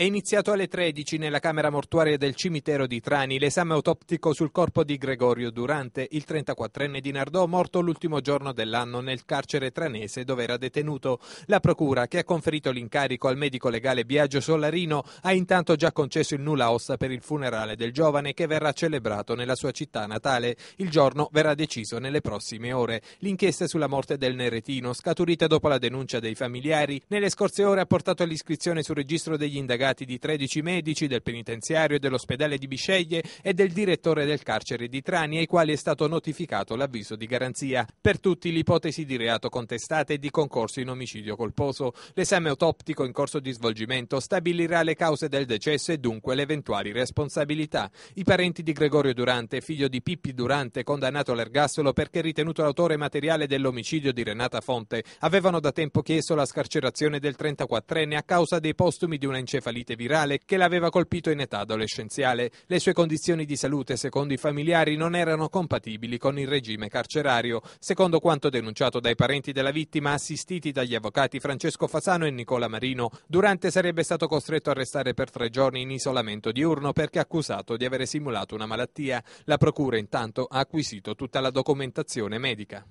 È iniziato alle 13 nella camera mortuaria del cimitero di Trani l'esame autoptico sul corpo di Gregorio Durante, il 34enne di Nardò, morto l'ultimo giorno dell'anno nel carcere tranese dove era detenuto. La procura, che ha conferito l'incarico al medico legale Biagio Solarino, ha intanto già concesso il nulla ossa per il funerale del giovane che verrà celebrato nella sua città natale. Il giorno verrà deciso nelle prossime ore. L'inchiesta sulla morte del Neretino, scaturita dopo la denuncia dei familiari, nelle scorse ore ha portato all'iscrizione sul registro degli indagati sindacati di 13 medici del penitenziario e dell'ospedale di Bisceglie e del direttore del carcere di Trani ai quali è stato notificato l'avviso di garanzia. Per tutti l'ipotesi di reato contestata e di concorso in omicidio colposo. L'esame autoptico in corso di svolgimento stabilirà le cause del decesso e dunque le eventuali responsabilità. I parenti di Gregorio Durante, figlio di Pippi Durante, condannato all'ergastolo perché ritenuto l'autore materiale dell'omicidio di Renata Fonte, avevano da tempo chiesto la scarcerazione del 34enne a causa dei postumi di una encefalite polite virale che l'aveva colpito in età adolescenziale. Le sue condizioni di salute, secondo i familiari, non erano compatibili con il regime carcerario, secondo quanto denunciato dai parenti della vittima assistiti dagli avvocati Francesco Fasano e Nicola Marino. Durante sarebbe stato costretto a restare per tre giorni in isolamento diurno perché accusato di avere simulato una malattia. La procura intanto ha acquisito tutta la documentazione medica.